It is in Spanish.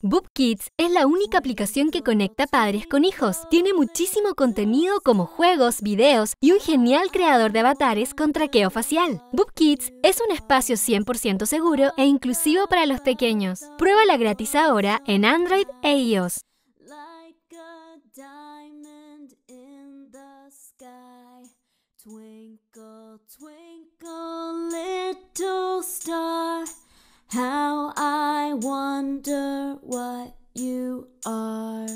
Boop Kids es la única aplicación que conecta padres con hijos. Tiene muchísimo contenido como juegos, videos y un genial creador de avatares con traqueo facial. Boop Kids es un espacio 100% seguro e inclusivo para los pequeños. Pruébala gratis ahora en Android e iOS. wonder what you are.